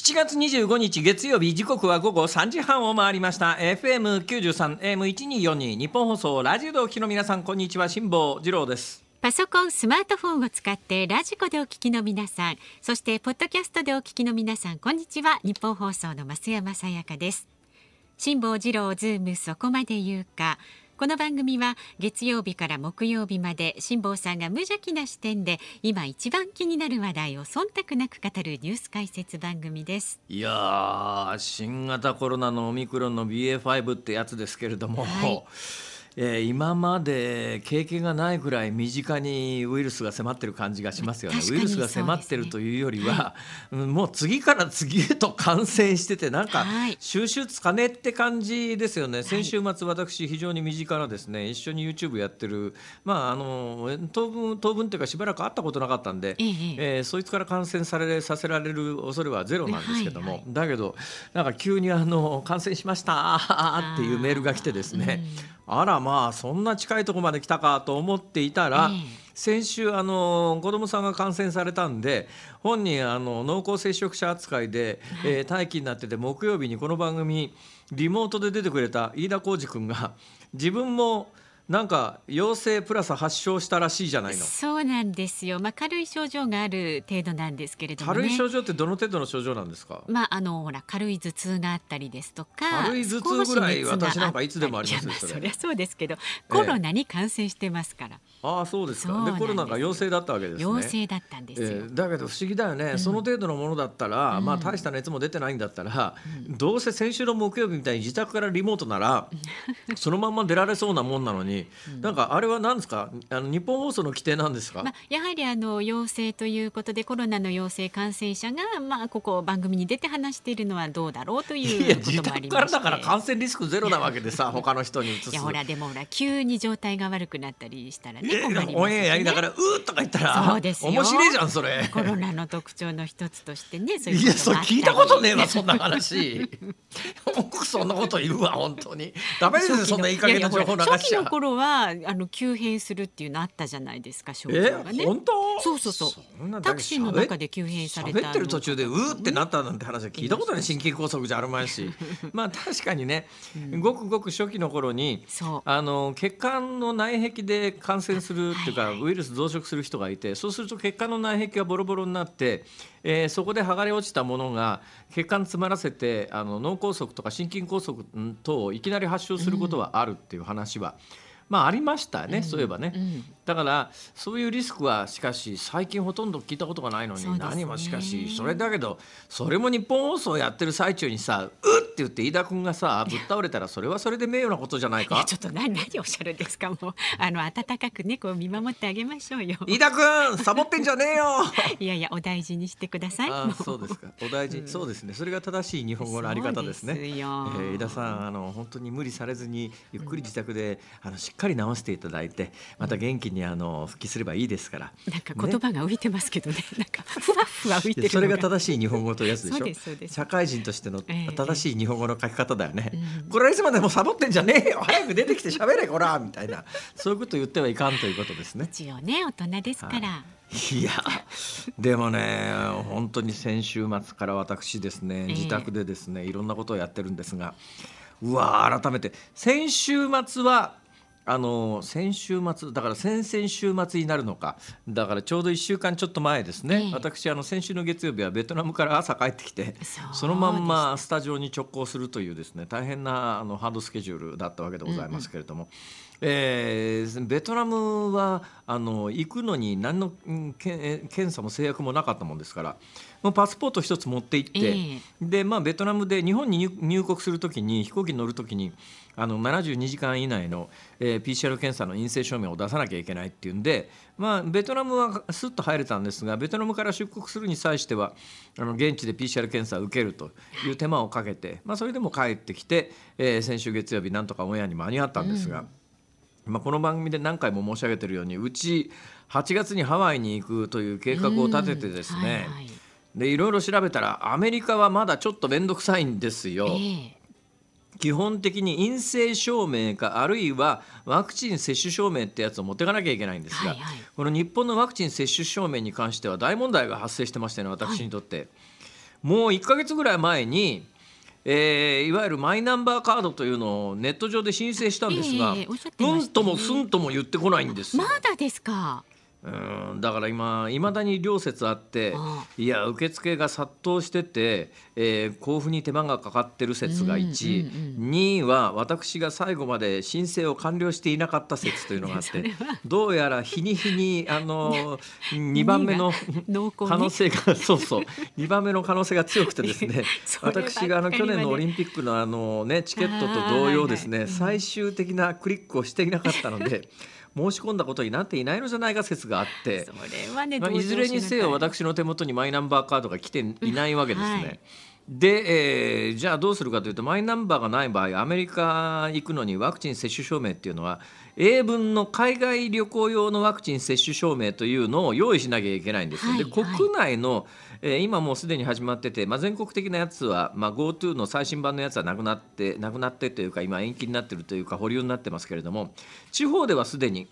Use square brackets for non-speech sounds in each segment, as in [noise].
7月25日月曜日時刻は午後3時半を回りました FM93 AM1242 日本放送ラジオでお聞きの皆さんこんにちは辛坊治郎ですパソコンスマートフォンを使ってラジコでお聞きの皆さんそしてポッドキャストでお聞きの皆さんこんにちは日本放送の増山さやかです辛坊治郎ズームそこまで言うかこの番組は月曜日から木曜日まで辛坊さんが無邪気な視点で今一番気になる話題を忖度なく語るニュース解説番組ですいや新型コロナのオミクロンの BA.5 ってやつですけれども、はいえ今まで経験がないくらい身近にウイルスが迫ってる感じがしますよね。ねウイルスが迫ってるというよりは、はい、もう次から次へと感染しててなんか収集つかねって感じですよね。先週末私非常に身近なですね一緒に YouTube やってるまああの当分当分というかしばらく会ったことなかったんで、ええー、そいつから感染されさせられる恐れはゼロなんですけども、はいはい、だけどなんか急にあの感染しましたっていうメールが来てですね、うん、あらまあまあそんな近いとこまで来たかと思っていたら、先週あの子どもさんが感染されたんで本人あの濃厚接触者扱いで、えー、待機になってて木曜日にこの番組リモートで出てくれた飯田浩二君が自分もなんか陽性プラス発症したらしいじゃないの。そうなんですよ。まあ軽い症状がある程度なんですけれども、ね、軽い症状ってどの程度の症状なんですか。まああのほら軽い頭痛があったりですとか、軽い頭痛ぐらい私なんかいつでもありますよ。そりゃそうですけど、コロナに感染してますから。ええああそうですかでコロナが陽性だったわけですね陽性だったんですよ、えー、だけど不思議だよね、うん、その程度のものだったら、うん、まあ大した熱も出てないんだったら、うん、どうせ先週の木曜日みたいに自宅からリモートならそのまま出られそうなもんなのに、なんかあれは何ですかあの日本放送の規定なんですか、まあ、やはりあの陽性ということでコロナの陽性感染者がまあここ番組に出て話しているのはどうだろうといういや自宅からだから感染リスクゼロなわけでさ他の人にいやほらでもほら急に状態が悪くなったりしたらねオンエアやりながらうーとか言ったらそうです面白いじゃんそれコロナの特徴の一つとしてねそういういやそう聞いたことねえわそんな話僕そんなこと言うわ本当にダメですそんないい加減な情報流しちゃ初期の頃はあの急変するっていうのあったじゃないですか症状がね本当そうそうそうタクシーの中で急変された喋ってる途中でうーってなったなんて話は聞いたことない心筋梗塞じゃあるまいしまあ確かにね、ごくごく初期の頃にあの血管の内壁で感染染するっていうか、ウイルス増殖する人がいてそうすると血管の内壁がボロボロになって、えー、そこで剥がれ落ちたものが血管詰まらせてあの脳梗塞とか心筋梗塞等をいきなり発症することはあるっていう話は、まあありましたね、そういえばね。だからそういうリスクはしかし最近ほとんど聞いたことがないのに、ね、何もしかしそれだけどそれも日本放送やってる最中にさ「うっ!」って言って飯田君がさぶっ倒れたらそれはそれで名誉なことじゃないかちょっと [laughs] 何何おっしゃるんですかもうあの温かく猫、を見守ってあげましょうよ飯田君サボってんじゃねえよ [laughs] いやいやお大事にしてくださいあそうですかお大事、うん、そうですねそれが正しい日本語のあり方ですねでえー、飯田さんあの本当に無理されずにゆっくり自宅で、うん、あのしっかり直していただいてまた元気ににあの復帰すればいいですから。なんか言葉が浮いてますけどね。ね [laughs] なんかふわふわ浮いてるそれが正しい日本語というやつでしょ。う社会人としての正しい日本語の書き方だよね。これいつまでもサボってんじゃねえよ。早く出てきて喋れこらみたいなそういうこと言ってはいかんということですね。一応ね大人ですから。はいいやでもね本当に先週末から私ですね自宅でですね、えー、いろんなことをやってるんですがうわ改めて先週末はあの先週末だから先々週末になるのかだからちょうど1週間ちょっと前ですね、ええ、私あの先週の月曜日はベトナムから朝帰ってきてそのまんまスタジオに直行するというですね大変なあのハードスケジュールだったわけでございますけれども。うんうんえー、ベトナムはあの行くのに何のけ検査も制約もなかったもんですからもうパスポート一つ持って行って、えー、でまあ、ベトナムで日本に入国する時に飛行機に乗る時にあの72時間以内の、えー、PCR 検査の陰性証明を出さなきゃいけないっていうんで、まあ、ベトナムはすっと入れたんですがベトナムから出国するに際してはあの現地で PCR 検査を受けるという手間をかけて、まあ、それでも帰ってきて、えー、先週月曜日なんとかオンエアに間に合ったんですが。うんまあ、この番組で何回も申し上げているようにうち8月にハワイに行くという計画を立ててですね、はいはい、でいろいろ調べたらアメリカはまだちょっと面倒くさいんですよ。えー基本的に陰性証明かあるいはワクチン接種証明ってやつを持っていかなきゃいけないんですが、はいはい、この日本のワクチン接種証明に関しては大問題が発生してましたね私にとって、はい、もう1か月ぐらい前に、えー、いわゆるマイナンバーカードというのをネット上で申請したんですが、えーね、うんともすんとも言ってこないんですまだですかうんだから今いまだに両説あっていや受付が殺到してて、えー、交付に手間がかかってる説が1、うんうんうん、2位は私が最後まで申請を完了していなかった説というのがあってどうやら日に日にあの2 [laughs] 番目の可能性がそうそう2番目の可能性が強くてですね [laughs] 私があの去年のオリンピックのあの、ね、チケットと同様ですね、はいはい、最終的なクリックをしていなかったので。申し込んだことになっていないのじゃないか説があって、ね、まあ、いずれにせよ私の手元にマイナンバーカードが来ていないわけですね。はいで、えー、じゃあどうするかというとマイナンバーがない場合アメリカ行くのにワクチン接種証明っていうのは英文の海外旅行用のワクチン接種証明というのを用意しなきゃいけないんですよ。はい、で国内の、えー、今もうすでに始まってて、まあ、全国的なやつは、まあ、GoTo の最新版のやつはなくなってなくなってというか今延期になってるというか保留になってますけれども地方ではすでに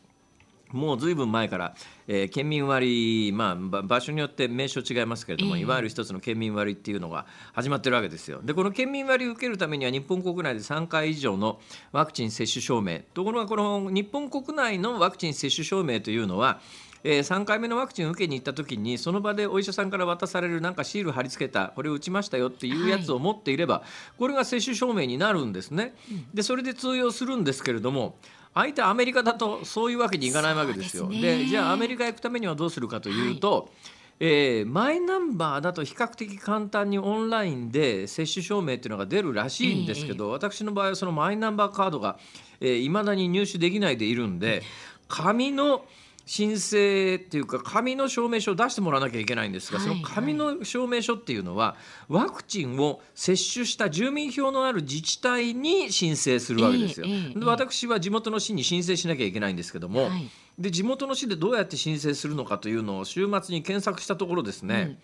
もうずいぶん前から、えー、県民割、まあ、場所によって名称違いますけれども、いわゆる一つの県民割っていうのが始まってるわけですよ。でこの県民割を受けるためには日本国内で3回以上のワクチン接種証明ところがこの日本国内のワクチン接種証明というのはえー、3回目のワクチンを受けに行った時にその場でお医者さんから渡されるなんかシール貼り付けたこれを打ちましたよっていうやつを持っていれば、はい、これが接種証明になるんですね。でそれで通用するんですけれども相手アメリカだとそういうわけにいかないわけですよ。で、ね、じゃあアメリカ行くためにはどうするかというと、はいえー、マイナンバーだと比較的簡単にオンラインで接種証明ていうのが出るらしいんですけど、えー、私の場合はそのマイナンバーカードがいま、えー、だに入手できないでいるんで紙の申請っていうか紙の証明書を出してもらわなきゃいけないんですが、はい、その紙の証明書っていうのは、ワクチンを接種した住民票のある自治体に申請するわけですよ。えーえー、で私は地元の市に申請しなきゃいけないんですけども、はい、で地元の市でどうやって申請するのかというのを週末に検索したところですね、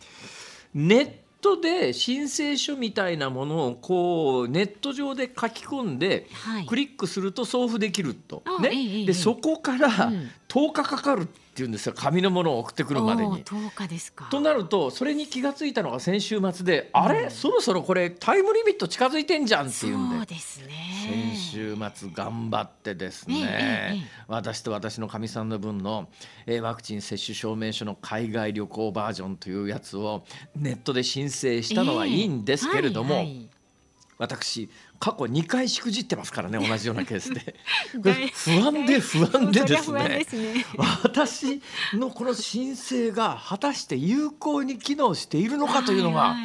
うん、ネットで申請書みたいなものをこうネット上で書き込んで、はい、クリックすると送付できると、ね、ええ、でそこから10日かかるっっていうんですが紙のものを送ってくるまでに。となるとそれに気が付いたのが先週末で、うん、あれそろそろこれタイムリミット近づいてんじゃんっていうんでそうですね先週末頑張ってですね、私と私のかみさんの分の、えワクチン接種証明書の海外旅行バージョンというやつをネットで申請したのはいいんですけれども。私過去2回しくじってますからね同じようなケースで [laughs] [laughs] 不安で不安でですねね、私のこの申請が果たして有効に機能しているのかというのが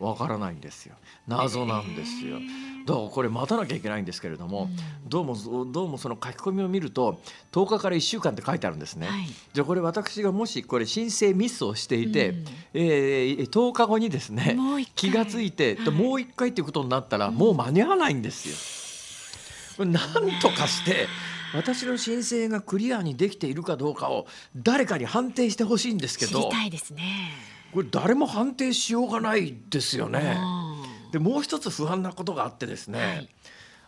わからないんですよ謎なんですよ。だからこれ待たなきゃいけないんですけれども、うん、どうもどうもその書き込みを見ると10日から1週間って書いてあるんですね。はい、じゃあこれ私がもしこれ申請ミスをしていて、うんえー、10日後にですね気が付いて、はい、もう1回ということになったら、もう間に合わないんですよ。なんとかして私の申請がクリアにできているかどうかを誰かに判定してほしいんですけど、たいですね、これ誰も判定しようがないですよね。でもう一つ不安なことがあってですね、はい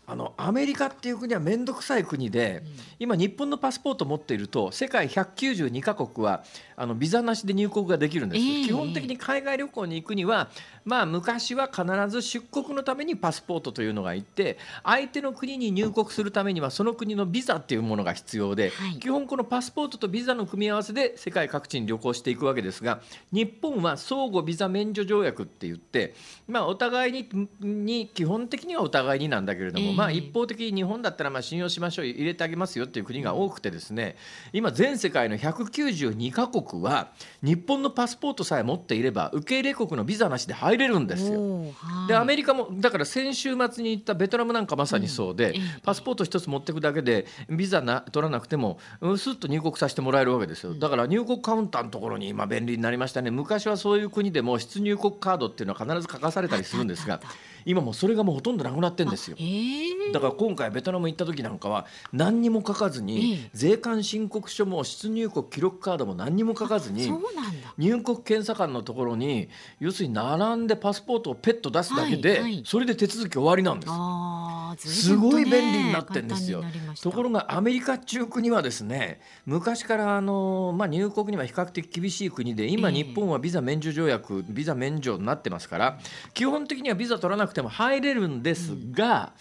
あのアメリカっていう国は面倒くさい国で、うん、今日本のパスポート持っていると世界192カ国はあのビザなしで入国ができるんです、えー、基本的に海外旅行に行くには、まあ、昔は必ず出国のためにパスポートというのがいて相手の国に入国するためにはその国のビザっていうものが必要で、はい、基本このパスポートとビザの組み合わせで世界各地に旅行していくわけですが日本は相互ビザ免除条約って言って、まあ、お互いにに基本的にはお互いになんだけれども、えーまあ、一方的に日本だったらまあ信用しましょう入れてあげますよという国が多くてですね今全世界の192カ国は日本のパスポートさえ持っていれば受け入れ国のビザなしで入れるんですよ。でアメリカもだから先週末に行ったベトナムなんかまさにそうで、パスポート1つ持っていくだけでビザな取らなくてもすっと入国させてもらえるわけですよ。だから入国カウンターのところに今便利になりましたね。昔はそういう国でも出入国カードっていうのは必ず書かされたりするんですが。今もそれがもうほとんどなくなってんですよ、えー、だから今回ベトナム行った時なんかは何にも書かずに、税関申告書も出入国記録カードも何にも書かずに入国検査官のところに要するに並んでパスポートをペット出すだけで、それで手続き終わりなんです。すごい便利になってんですよ。ところがアメリカ中国にはですね昔からあの、まあ、入国には比較的厳しい国で今日本はビザ免除条約、ビザ免除になってますから基本的にはビザ取らなくても入れるんですが、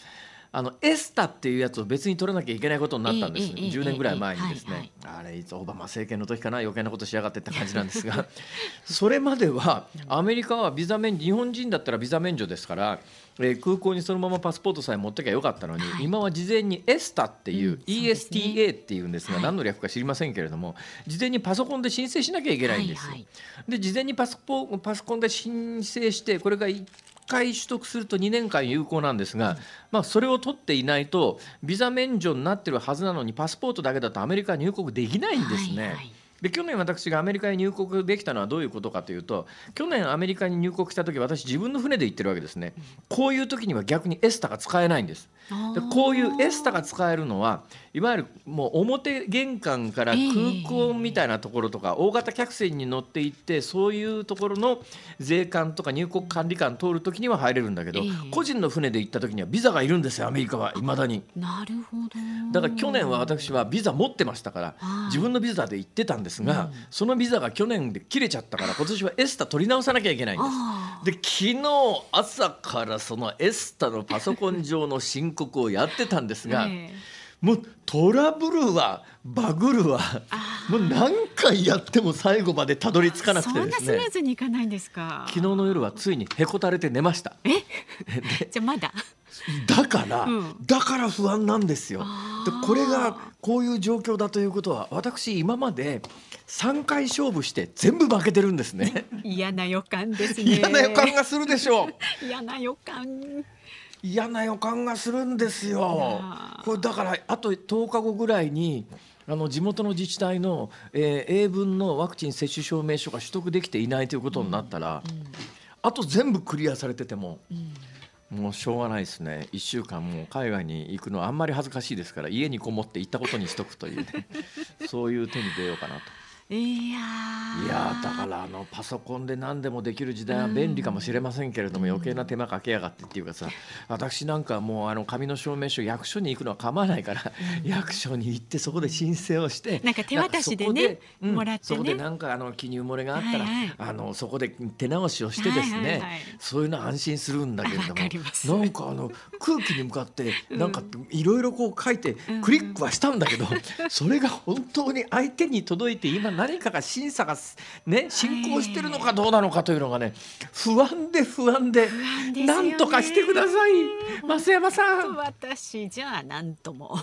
あのエスタっていうやつを別に取らなきゃいけないことになったんです、10年ぐらい前にですね、あれいつオバマ政権の時かな余計なことしやがってって感じなんですが [laughs] それまではアメリカはビザ免日本人だったらビザ免除ですから。えー、空港にそのままパスポートさえ持ってきゃよかったのに、はい、今は事前にエスタっていう、うん、ESTA っていうんですが、何の略か知りませんけれども、事前にパソコンで申請しなきゃいけないんです、はいはい、で事前にパソポパソコンで申請してこれが1回取得すると2年間有効なんですが、まあ、それを取っていないとビザ免除になってるはずなのにパスポートだけだとアメリカ入国できないんですね。はいはいで去年私がアメリカに入国できたのはどういうことかというと去年アメリカに入国した時私自分の船で行ってるわけですねこういう時には逆にエスタが使えないんですでこういうエスタが使えるのはいわゆるもう表玄関から空港みたいなところとか大型客船に乗って行ってそういうところの税関とか入国管理官通る時には入れるんだけど個人の船で行った時にはビザがいるんですよアメリカはいまだになるほどだから去年は私はビザ持ってましたから自分のビザで行ってたんですですが、うん、そのビザが去年で切れちゃったから今年はエスタ取り直さなきゃいけないんですで昨日朝からそのエスタのパソコン上の申告をやってたんですが、ね、[laughs] もうトラブルはバグるはもう何回やっても最後までたどり着かなくて、ね、そんなスムーズにいかないんですか昨日の夜はついにへこたれて寝ましたえ [laughs] じゃまだだから、うん、だから不安なんですよでこれがこういう状況だということは私今まで三回勝負して全部負けてるんですね嫌な予感ですね嫌な予感がするでしょう [laughs] 嫌な予感嫌な予感がするんですよこれだからあと十日後ぐらいにあの地元の自治体の、えー、英文のワクチン接種証明書が取得できていないということになったら、うんうん、あと全部クリアされてても。うんもうしょうがないですね1週間もう海外に行くのはあんまり恥ずかしいですから家にこもって行ったことにしとくというね [laughs] そういう手に出ようかなと。いやいやだからあのパソコンで何でもできる時代は便利かもしれませんけれども、うん、余計な手間かけやがってっていうかさ私なんかもうあの紙の証明書役所に行くのは構わないから、うん、役所に行ってそこで申請をしてなんか手渡しでねもらって、ね、そこでなんかあの記入漏れがあったら、はいはい、あのそこで手直しをしてですね、はいはいはい、そういうの安心するんだけれどもなんかあの空気に向かってなんかいろいろこう書いてクリックはしたんだけど、うん、それが本当に相手に届いて今の何かが審査がね進行してるのかどうなのかというのがね不安で不安で何とかしてください増山さん私じゃあ何とも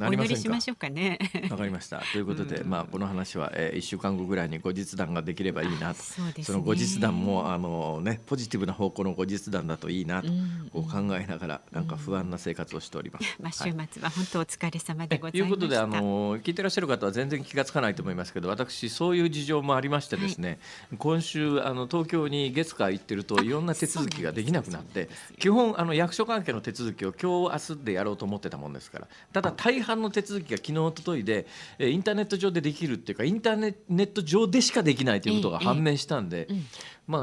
お祈りしましょうかねわかりましたということで、まあこの話は、えー、1週間後ぐらいに後日談ができればいいなとそ,、の後日談もあのねポジティブな方向の後日談だといいなと、こう考えながらなんか不安な生活をしております、まあ週末は本当お疲れ様でございましということであの聞いてらっしゃる方は全然気がつかないと思いますけど私私そういう事情もありましてですね、はい、今週あの東京に月火行ってるといろんな手続きができなくなって基本あの役所関係の手続きを今日明日でやろうと思ってたもんですからただ大半の手続きが昨日おとといでインターネット上でできるっていうかインターネット上でしかできないということが判明したんで、えええまあ、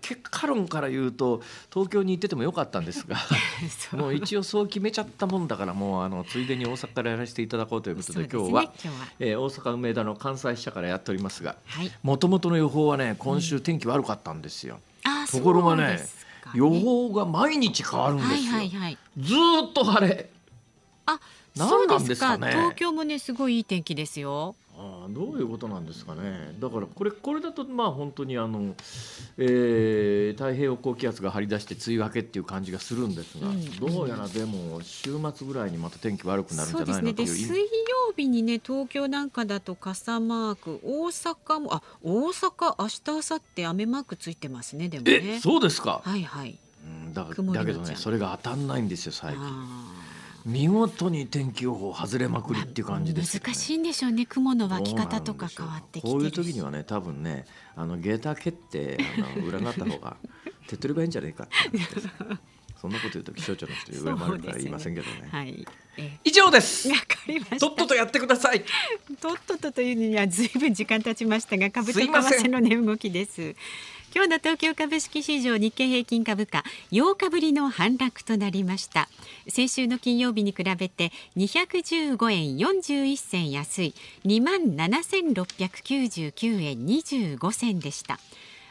結果論から言うと東京に行っててもよかったんですが [laughs] もう一応そう決めちゃったもんだからもうあのついでに大阪からやらせていただこうということで、ね、今日は今日は、えー、大阪梅田の関西支社からやっておりますがもともとの予報はね今週天気悪かったんですよ。うん、ところがね、ね、予報が毎日変わるんですよ。はいはいはい、ずっと晴れあなんなんですかね東京もねすごいいい天気ですよ。あどういうことなんですかねだからこれこれだとまあ本当にあの、えー、太平洋高気圧が張り出して梅雨明けっていう感じがするんですが、うん、どうやらでも週末ぐらいにまた天気悪くなるんじゃないのというそうです、ね、で水曜日にね東京なんかだと傘マーク大阪もあ大阪明日明後日雨マークついてますねでもねそうですかはいはい、うん、だだけどねそれが当たらないんですよ最近。見事に天気予報外れまくりっていう感じです、ね、難しいんでしょうね雲の湧き方とか変わってこういう時にはね多分ねあの下駄蹴ってあの占った方が手っ取り早いんじゃないかってってそんなこと言うと気象庁の人に恨まれるから言いませんけどね。ねはい、えー、以上です。わかりました。とっととやってください。とっととというにはずいぶん時間経ちましたが、株と為替の値動きです。今日の東京株式市場日経平均株価8日ぶりの反落となりました先週の金曜日に比べて215円41銭安い2万7699円25銭でした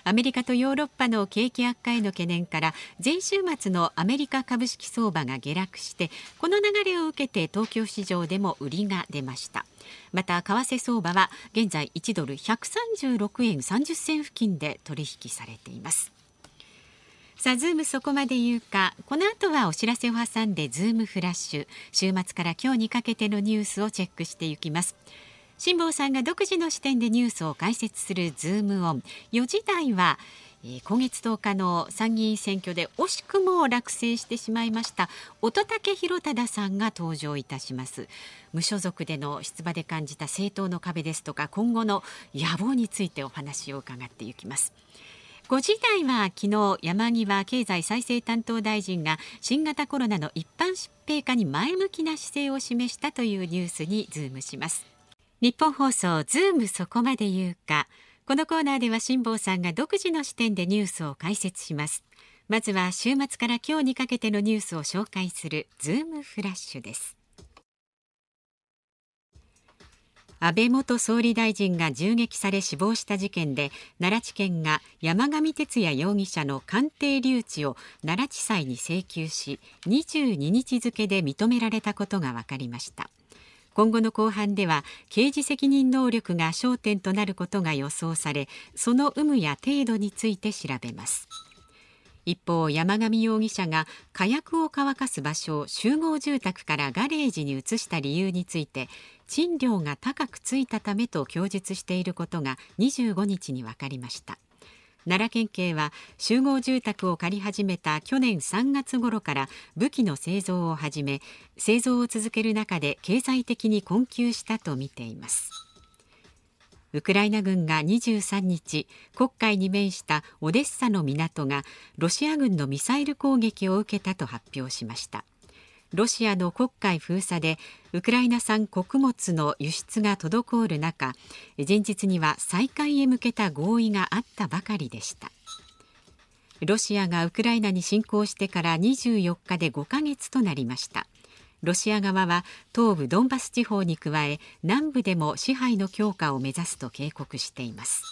アメリカとヨーロッパの景気悪化への懸念から前週末のアメリカ株式相場が下落してこの流れを受けて東京市場でも売りが出ましたまた為替相場は現在1ドル136円30銭付近で取引されていますさあズームそこまで言うかこの後はお知らせを挟んでズームフラッシュ週末から今日にかけてのニュースをチェックしていきます辛坊さんが独自の視点でニュースを解説するズームオン4時台はえ今月10日の参議院選挙で惜しくも落選してしまいました乙武博忠さんが登場いたします無所属での出馬で感じた政党の壁ですとか今後の野望についてお話を伺っていきます5時台は昨日山際経済再生担当大臣が新型コロナの一般疾病化に前向きな姿勢を示したというニュースにズームします日本放送ズームそこまで言うかこのコーナーでは辛坊さんが独自の視点でニュースを解説しますまずは週末から今日にかけてのニュースを紹介するズームフラッシュです安倍元総理大臣が銃撃され死亡した事件で奈良地検が山上徹也容疑者の鑑定留置を奈良地裁に請求し22日付で認められたことが分かりました。今後の後半では刑事責任能力が焦点となることが予想されその有無や程度について調べます一方山上容疑者が火薬を乾かす場所を集合住宅からガレージに移した理由について賃料が高くついたためと供述していることが25日に分かりました奈良県警は集合住宅を借り始めた去年3月頃から武器の製造を始め製造を続ける中で経済的に困窮したとみていますウクライナ軍が23日国会に面したオデッサの港がロシア軍のミサイル攻撃を受けたと発表しましたロシアの黒海封鎖でウクライナ産穀物の輸出が滞る中前日には再開へ向けた合意があったばかりでしたロシアがウクライナに侵攻してから24日で5ヶ月となりましたロシア側は東部ドンバス地方に加え南部でも支配の強化を目指すと警告しています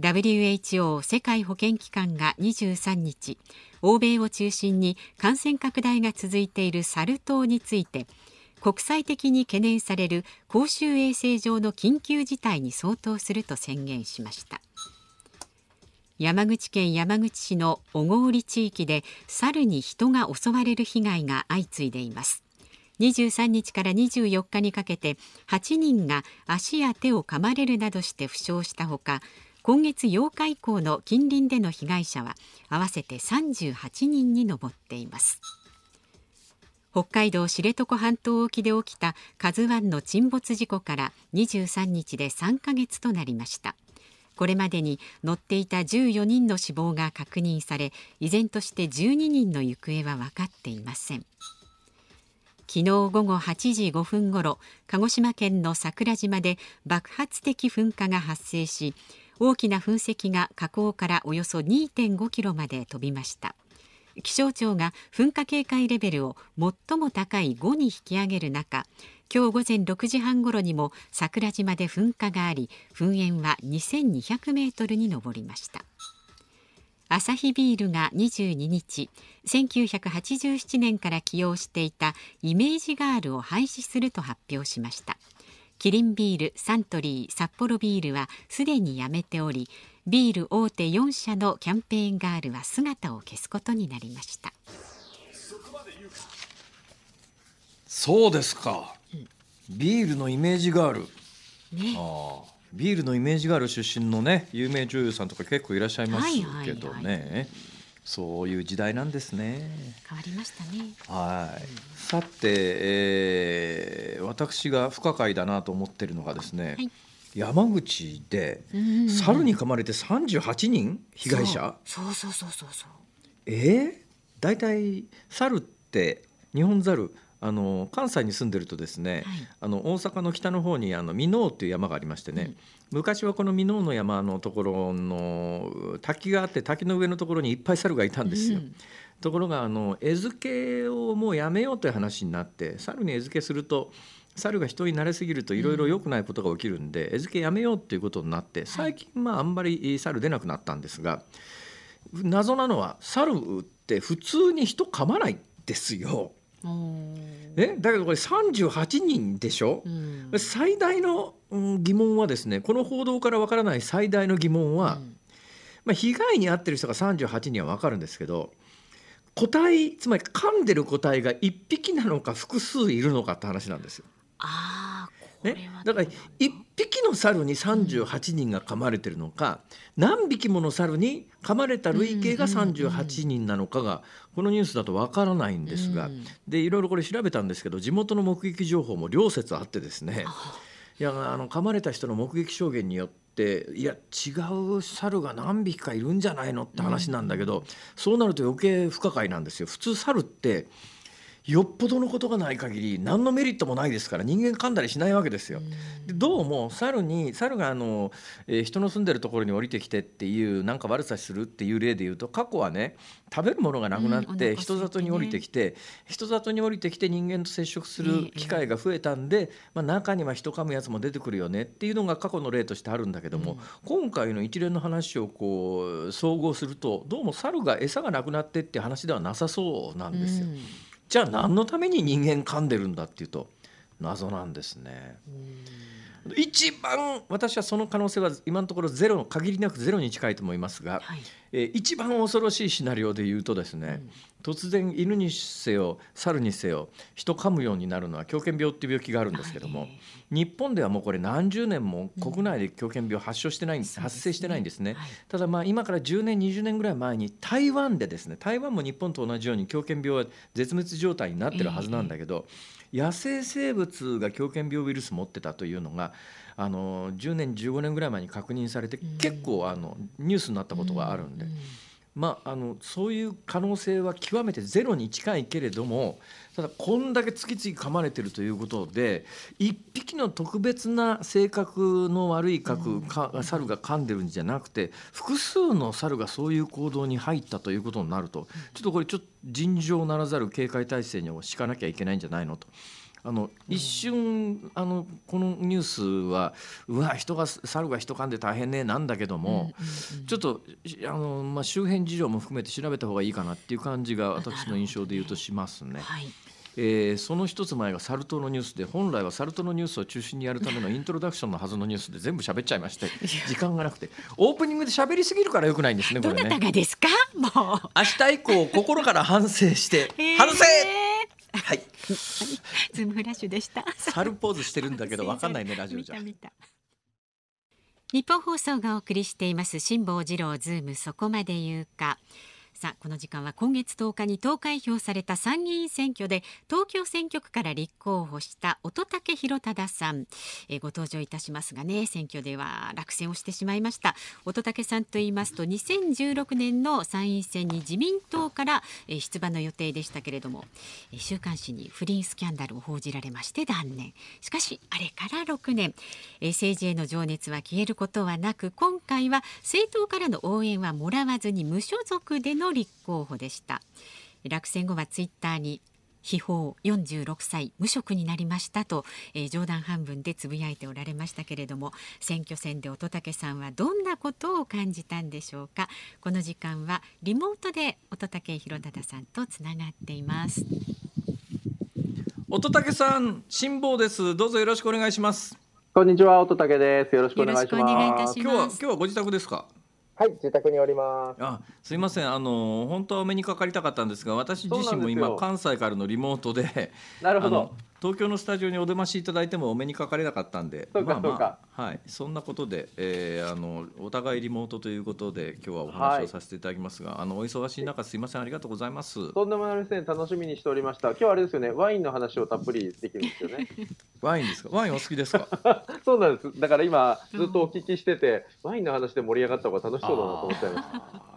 WHO 世界保健機関が23日欧米を中心に感染拡大が続いているサル痘について国際的に懸念される公衆衛生上の緊急事態に相当すると宣言しました山口県山口市の小郡地域で猿に人が襲われる被害が相次いでいます23日から24日にかけて8人が足や手を噛まれるなどして負傷したほか今月8日以降の近隣での被害者は合わせて38人に上っています北海道知床半島沖で起きた「カズワンの沈没事故から23日で3ヶ月となりましたこれまでに乗っていた14人の死亡が確認され依然として12人の行方は分かっていません昨日午後8時5分ごろ鹿児島県の桜島で爆発的噴火が発生し大きな噴石が火口からおよそ2.5キロまで飛びました気象庁が噴火警戒レベルを最も高い5に引き上げる中今日午前6時半ごろにも桜島で噴火があり噴煙は2200メートルに上りましたアサヒビールが22日1987年から起用していたイメージガールを廃止すると発表しましたキリンビールサントリー札幌ビールはすでにやめておりビール大手4社のキャンペーンガールは姿を消すことになりましたそうですか、うん、ビールのイメージガール、ね、あビールのイメージガール出身のね有名女優さんとか結構いらっしゃいますけどね、はいはいはいそういう時代なんですね。変わりましたね。はい。さて、えー、私が不可解だなと思ってるのがですね。はい、山口で猿に噛まれて三十八人被害者そうそうそうそうそうえー、大体猿って日本猿あの関西に住んでるとですね、はい、あの大阪の北の方にあの箕面という山がありましてね、うん、昔はこの箕面の山のところのく滝があって滝の上のところにいっぱい猿がいたんですよ。うん、ところがあの餌付けをもうやめようという話になって猿に餌付けすると猿が人に慣れすぎるといろいろ良くないことが起きるんで、うん、餌付けやめようということになって最近まああんまり猿出なくなったんですが、はい、謎なのは猿って普通に人噛まないですよ。えだけどこれ38人でしょ、うん、最大の疑問はですねこの報道からわからない最大の疑問は、うんまあ、被害に遭ってる人が38人は分かるんですけど個体つまり噛んでる個体が1匹なのか複数いるのかって話なんですよ。あね、だから1匹の猿に38人が噛まれてるのか、うん、何匹もの猿に噛まれた累計が38人なのかがこのニュースだとわからないんですが、うん、でいろいろこれ調べたんですけど地元の目撃情報も両説あってですねいやあの噛まれた人の目撃証言によってっていや違う猿が何匹かいるんじゃないのって話なんだけど、そうなると余計不可解なんですよ。普通猿ってよっぽどのことがない限り何のメリットもないですから人間噛んだりしないわけですよ。でどうも猿に猿があの、えー、人の住んでるところに降りてきてっていうなんか悪さするっていう例で言うと過去はね食べるものがなくなって人里に降りてきて、人里に降りてきて人間と接触する機会が増えたんで、まあ、中には人噛むやつも出てくるよねっていうのが過去の例としてあるんだけども、今回の一連の話をこう総合するとどうも猿が餌がなくなってって話ではなさそうなんですよ。じゃあ何のために人間噛んでるんだっていうと謎なんですね。一番私はその可能性は今のところゼロ限りなくゼロに近いと思いますが、はい、え一番恐ろしいシナリオで言うとですね、うん、突然犬にせよ猿にせよ人噛むようになるのは狂犬病っていう病気があるんですけども、はい、日本ではもうこれ何十年も国内で狂犬病発症してない、うん、発生してないんですね。すねはい、ただまあ今から10年20年ぐらい前に台湾でですね台湾も日本と同じように狂犬病は絶滅状態になってるはずなんだけど。えー野生生物が狂犬病ウイルス持ってたというのがあの10年15年ぐらい前に確認されて、結構あのニュースになったことがあるんで、まあ、あのそういう可能性は極めてゼロに近いけれどもただこんだけ次々噛まれてるということで一匹の特別な性格の悪い核が猿が噛んでるんじゃなくて複数の猿がそういう行動に入ったということになるとちょっとこれちょっと尋常ならざる警戒態勢に敷かなきゃいけないんじゃないのと。あの一瞬あのこのニュースはうわ人が猿が人噛んで大変ねなんだけどもちょっとあの、まあ、周辺事情も含めて調べた方がいいかなっていう感じが私の印象で言うとしますね。はいえー、その一つ前がサル痘のニュースで本来はサル痘のニュースを中心にやるためのイントロダクションのはずのニュースで全部喋っちゃいまして時間がなくてオープニングで喋りすぎるからよくないんですねこれねどなたがですかもう明日以降心から反省して [laughs] 反省、はい、[laughs] ズームフラッシュでしたサルポーズしてるんだけどわかんないねラジオじゃ日本放送がお送りしています辛坊治郎ズームそこまで言うかさあこの時間は今月10日に投開票された参議院選挙で東京選挙区から立候補した乙武博忠さん、えご登場いたしますがね選挙では落選をしてしまいました乙武さんと言いますと2016年の参院選に自民党から、え出馬の予定でしたけれども、え週刊誌に不倫スキャンダルを報じられまして断念しかしあれから6年、え政治への情熱は消えることはなく今回は政党からの応援はもらわずに無所属でのの立候補でした落選後はツイッターに秘宝46歳無職になりましたと、えー、冗談半分でつぶやいておられましたけれども選挙戦で乙武さんはどんなことを感じたんでしょうかこの時間はリモートで乙武博忠さんとつながっています乙武さん辛抱ですどうぞよろしくお願いしますこんにちは乙武ですよろしくお願いします今日は今日はご自宅ですかはい、自宅におります。あ、すいません。あの本当はお目にかかりたかったんですが、私自身も今関西からのリモートで、なるほど。東京のスタジオにお出ましいただいてもお目にかかれなかったんで、まあまあ、はい、そんなことで、えー、あのお互いリモートということで今日はお話をさせていただきますが、はい、あのお忙しい中すいませんありがとうございます。とんでもないですね、楽しみにしておりました。今日はあれですよね、ワインの話をたっぷりできるんですよね。ワインですか、ワインお好きですか。[laughs] そうなんです。だから今ずっとお聞きしてて、ワインの話で盛り上がった方が楽しそうだなと思っちゃいまし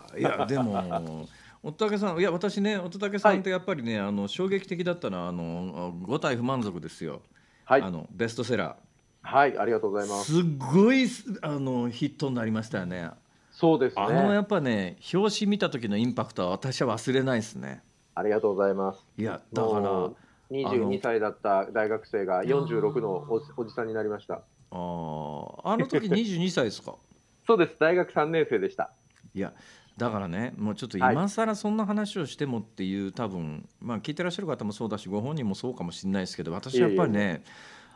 た。いやでも。乙武さん、いや、私ね、乙武さんってやっぱりね、あの衝撃的だったのは、あの、五体不満足ですよ。はい。あの、ベストセラー。はい、ありがとうございます。すっごい、すあの、ヒットになりましたよね。そうですあの、やっぱね、表紙見た時のインパクトは、私は忘れないですね。ありがとうございます。いや、だから、22歳だった大学生が46のおじ、おじさんになりました。あああ、あの時22歳ですか。[laughs] そうです。大学3年生でした。いや、だからねもうちょっと今更そんな話をしてもっていう、はい、多分まあ聞いてらっしゃる方もそうだしご本人もそうかもしれないですけど私やっぱりね、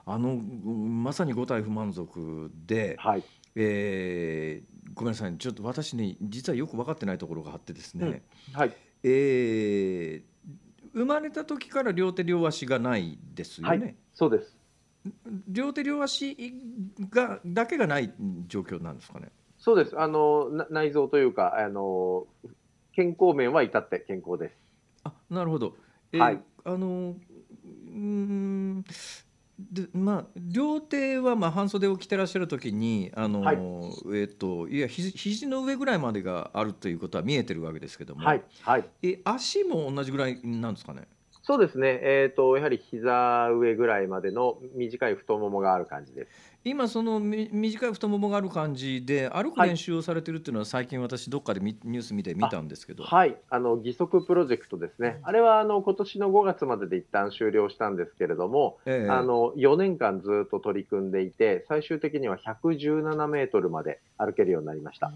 えー、あのまさに五体不満足で、はい、えー、ごめんなさいちょっと私ね実はよく分かってないところがあってですね、うん、はいえー、生まれた時から両手両足がないですよね。はい、そうです両手両足がだけがない状況なんですかね。そうです。あの内臓というかあの健康面は至って健康です。あ、なるほど。えー、はい。あのうんでまあ、両手はまあ半袖を着てらっしゃる時にあの、はい、えっと、といやひ肘の上ぐらいまでがあるということは見えてるわけですけども、はいはい、え足も同じぐらいなんですかねそうですね、えーとやはり膝上ぐらいまでの短い太ももがある感じです。今その短い太ももがある感じで歩く練習をされてるっていうのは最近私どっかでニュース見て見たんですけどはいあの義足プロジェクトですね、あれはあの今年の5月までで一旦終了したんですけれども、ええ、あの4年間ずっと取り組んでいて最終的には117メートルまで歩けるようになりました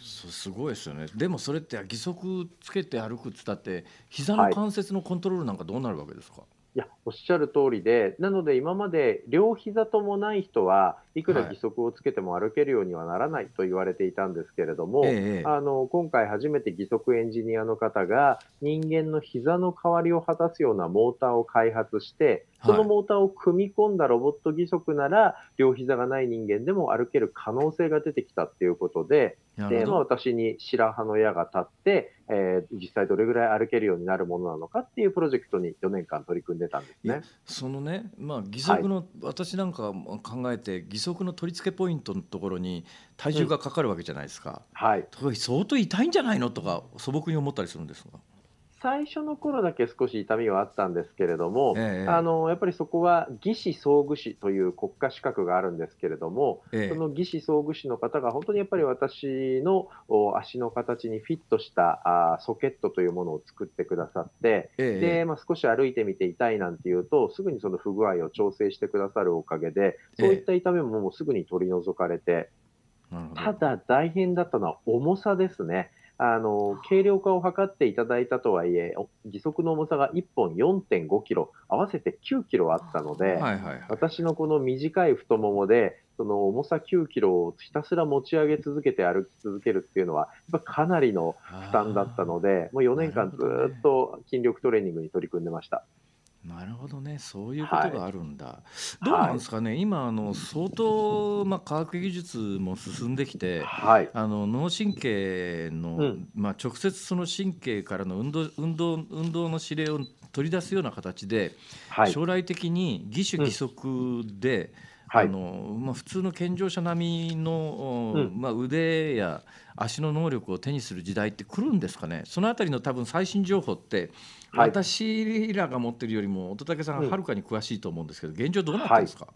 すごいですよねでもそれって義足つけて歩くっつったって膝の関節のコントロールなんかどうなるわけですか、はいいや、おっしゃる通りで、なので今まで両膝ともない人は、いくら義足をつけても歩けるようにはならないと言われていたんですけれども、はい、あの今回初めて義足エンジニアの方が、人間の膝の代わりを果たすようなモーターを開発して、そのモーターを組み込んだロボット義足なら、両膝がない人間でも歩ける可能性が出てきたっていうことで、でまあ、私に白羽の矢が立って、えー、実際どれぐらい歩けるようになるものなのかっていうプロジェクトに4年間取り組んでたんですねそのね、まあ、義足の、はい、私なんか考えて義足の取り付けポイントのところに体重がかかるわけじゃないですか、うん、はい、相当痛いんじゃないのとか素朴に思ったりするんですが。最初の頃だけ少し痛みはあったんですけれども、ええ、あのやっぱりそこは義士装具士という国家資格があるんですけれども、え、その義士装具士の方が本当にやっぱり私の足の形にフィットしたあソケットというものを作ってくださって、でまあ、少し歩いてみて痛いなんていうと、すぐにその不具合を調整してくださるおかげで、そういった痛みももうすぐに取り除かれて、ただ大変だったのは重さですね。あの軽量化を図っていただいたとはいえ義足の重さが1本4.5キロ合わせて9キロあったので、はいはいはい、私のこの短い太ももでその重さ9キロをひたすら持ち上げ続けて歩き続けるっていうのはやっぱかなりの負担だったのでもう4年間ずっと筋力トレーニングに取り組んでました。なるほどね、そういうことがあるんだ。どうなんですかね、今あの相当まあ科学技術も進んできて、はい。あの脳神経うのん。まあ直接その神経からの運動運動運動の指令を取り出すような形で、はい。将来的に義手う義足であのまあ、普通の健常者並みの、まあ、腕や足の能力を手にする時代って来るんですかねそのあたりの多分最新情報って、私らが持ってるよりも乙武さんはるかに詳しいと思うんですけど、現状どうなってまんですか、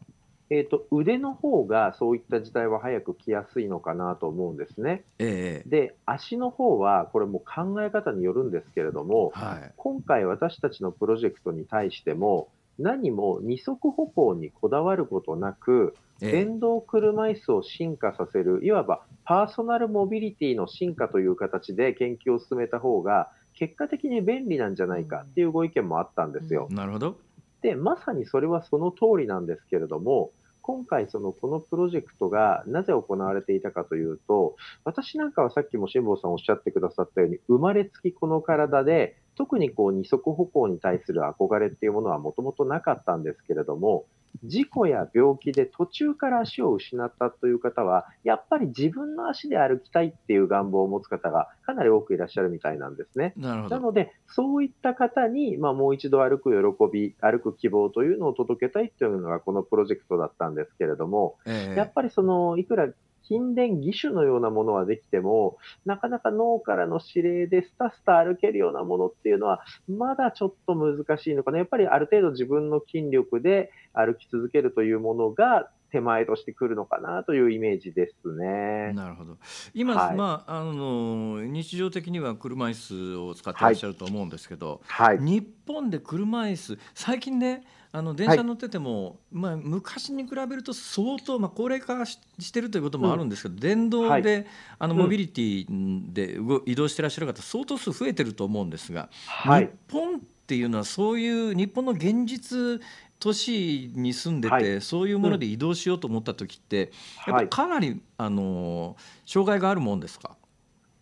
えーと、腕の方がそういった時代は早く来やすいのかなと思うんですね。えー、で足の方はこれも考え方によるんですけれども、はい、今回私たちのプロジェクトに対しても何も二足歩行にこだわることなく、電動車椅子を進化させる、いわばパーソナルモビリティの進化という形で研究を進めた方が、結果的に便利なんじゃないかっていうご意見もあったんですよ。なるほど。で、まさにそれはその通りなんですけれども、今回、その、このプロジェクトがなぜ行われていたかというと、私なんかはさっきも辛坊さんおっしゃってくださったように、生まれつきこの体で、特にこう二足歩行に対する憧れっていうものはもともとなかったんですけれども、事故や病気で途中から足を失ったという方は、やっぱり自分の足で歩きたいっていう願望を持つ方がかなり多くいらっしゃるみたいなんですね。なので、そういった方に、まあ、もう一度歩く喜び、歩く希望というのを届けたいというのが、このプロジェクトだったんですけれども、えー、やっぱりそのいくら筋殿義手のようなものはできても、なかなか脳からの指令でスタスタ歩けるようなものっていうのは、まだちょっと難しいのかな。やっぱりある程度自分の筋力で歩き続けるというものが手前としてくるのかなというイメージですね。なるほど。今、はい、まああの日常的には車椅子を使ってらっしゃると思うんですけど、はい、日本で車椅子最近ねあの電車乗ってても、まあ、昔に比べると相当、まあ、高齢化ししてるということもあるんですけど、電動で、あのモビリティで移動してらっしゃる方相当数増えてると思うんですが、日本っていうのはそういう日本の現実都市に住んでて、はい、そういうもので移動しようと思った時って、やっぱりかなり、あの障害があるもんですか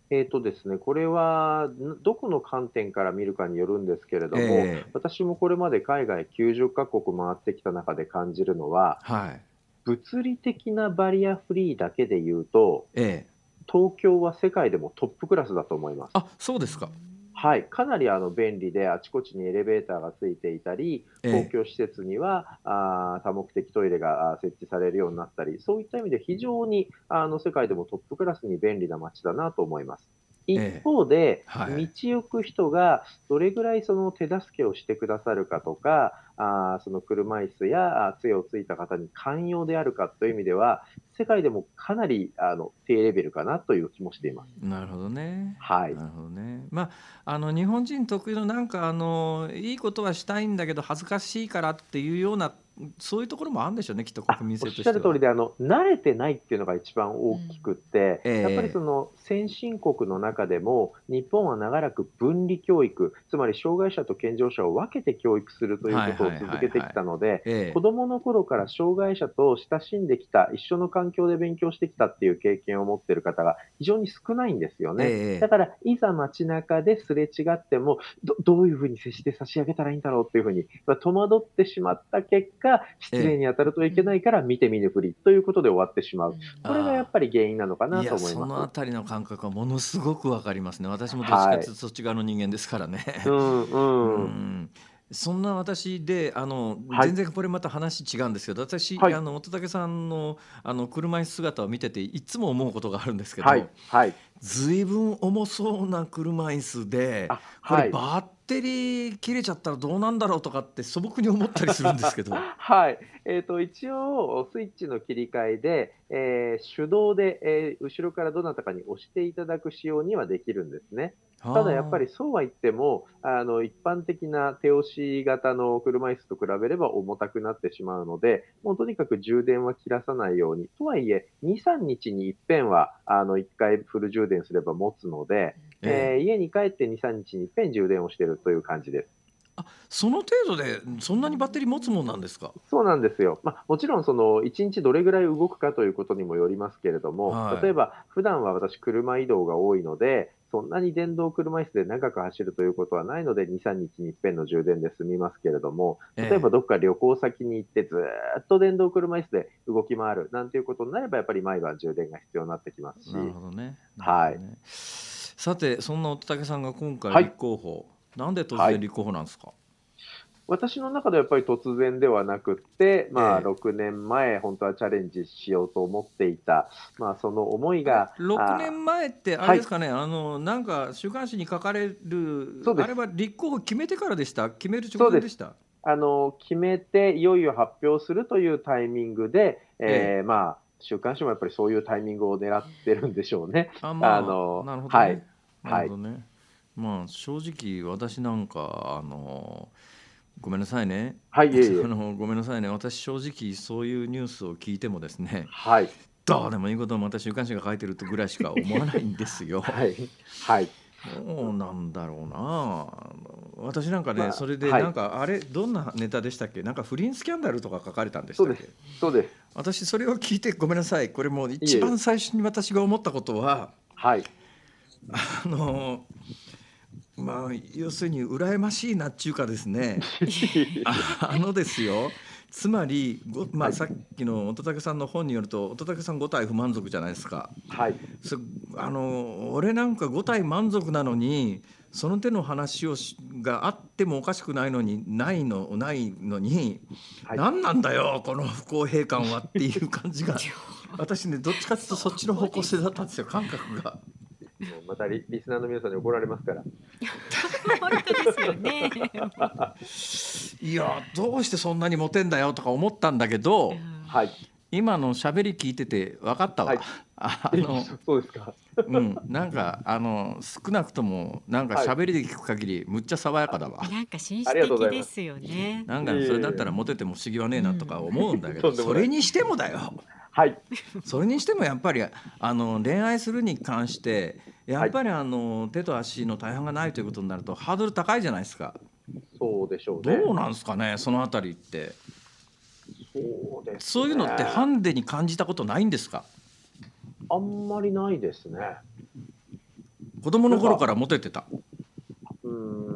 えーとですね、これはどこの観点から見るかによるんですけれども、えー、私もこれまで海外90カ国回ってきた中で感じるのは、はい、物理的なバリアフリーだけでいうと、えー、東京は世界でもトップクラスだと思います。あそうですかはい、かなりあの便利で、あちこちにエレベーターがついていたり、公共施設には、えー、あ多目的トイレが設置されるようになったり、そういった意味で非常にあの世界でもトップクラスに便利な街だなと思います。一方で、道行く人がどれぐらいその手助けをしてくださるかとか、あその車椅子や杖をついた方に寛容であるかという意味では、世界でもかなりあの低レベルかなという気もしています。なるほどね。はい。なるほどね。まああの日本人特有のなんかあのいいことはしたいんだけど恥ずかしいからっていうようなそういうところもあるんでしょうね、きっと国民性としておっしゃる通りであの、慣れてないっていうのが一番大きくて、うんえー、やっぱりその先進国の中でも、日本は長らく分離教育、つまり障害者と健常者を分けて教育するということを続けてきたので、子どもの頃から障害者と親しんできた、一緒の環境で勉強してきたっていう経験を持ってる方が非常に少ないんですよね。えー、だから、いざ街中ですれ違ってもど、どういうふうに接して差し上げたらいいんだろうっていうふうに、ま戸惑ってしまった結果、か、失礼に当たるといけないから見て見ぬふりということで終わってしまう、これがやっぱり原因なのかなと思いますそのあたりの感覚はものすごくわかりますね、私もどっちかというとそっち側の人間ですからね。はい、うんうんうんそんな私であの、はい、全然これまた話違うんですけど私、はい、あの乙武さんのあの車椅子姿を見てていつも思うことがあるんですけど、はいはい、ずいぶん重そうな車椅子で、これバッテリー切れちゃったらどうなんだろうとかって素朴に思ったりするんですけど [laughs] はい、えーと、一応スイッチの切り替えで、えー、手動で、えー、後ろからどなたかに押していただく仕様にはできるんですね。ただやっぱりそうは言っても、あの一般的な手押し型の車椅子と比べれば重たくなってしまうので、もうとにかく充電は切らさないように、とはいえ、2、3日にいっぺんはあの1回フル充電すれば持つので、えー、家に帰って2、3日にいっぺん充電をしてるという感じです。あその程度でそんなにバッテリー持つもんなんですかそうなんですよ、まあ、もちろんその1日どれぐらい動くかということにもよりますけれども、はい、例えば普段は私、車移動が多いので、そんなに電動車椅子で長く走るということはないので、2、3日にいっぺんの充電で済みますけれども、例えばどっか旅行先に行って、ずっと電動車椅子で動き回るなんていうことになれば、やっぱり毎晩充電が必要になってきますし。なるほどね、ね、はいさて、そんな乙武さんが今回、立候補、はいなんで突然立候補なんですか、はい、私の中ではやっぱり突然ではなくて、まあ、6年前、本当はチャレンジしようと思っていた、まあ、その思いが。6年前って、あれですかね、はい、あのなんか週刊誌に書かれる、あれは立候補決めてからでした、決める直前でした。あの決めて、いよいよ発表するというタイミングで、ええー、まあ、週刊誌もやっぱりそういうタイミングを狙ってるんでしょうね。あ、まあ、あのなるほど、ね、はい、ね、はいまあ正直私なんかあのごめんなさいね。はい、いえいえ [laughs] あのごめんなさいね。私正直そういうニュースを聞いてもですね。はい。どうでもいいことも、私、週刊誌が書いてるとぐらいしか思わないんですよ。[laughs] はい。はい。そうなんだろうな。私なんかね、まあ、それでなんか、はい、あれどんなネタでしたっけ？なんか不倫スキャンダルとか書かれたんでしたっけ？そうです。私それを聞いてごめんなさい。これもう一番最初に私が思ったことは、いえいえはい。あのーまあ要するに羨ましいなっちゅうかですね [laughs] あのですよつまりご、まあ、さっきの乙武さんの本によると乙武さん5体不満足じゃないですか。はい、そあの俺なんか5体満足なのにその手の話をしがあってもおかしくないのにないのないのに、はい、何なんだよこの不公平感はっていう感じが私ねどっちかっていうとそっちの方向性だったんですよ感覚が。もうまたリリスナーの皆さんに怒られますから。[laughs] いやどうしてそんなにモテんだよとか思ったんだけど、今のしゃべり聞いてて分かったわ。はい、あのそうですか。うん、なんかあの少なくともなんかしゃべりで聞く限り、むっちゃ爽やかだわ。なんか紳士的ですよね。なんかそれだったらモテても不思議はねえなとか思うんだけど、それにしてもだよ。はい、それにしてもやっぱりあの恋愛するに関してやっぱりあの、はい、手と足の大半がないということになるとハードル高いじゃないですか。そうでしょう、ね、どうなんですかねそのあたりって。そうです、ね、そういうのってハンデに感じたことないんですか。あんまりないですね。子供の頃からモテてた。う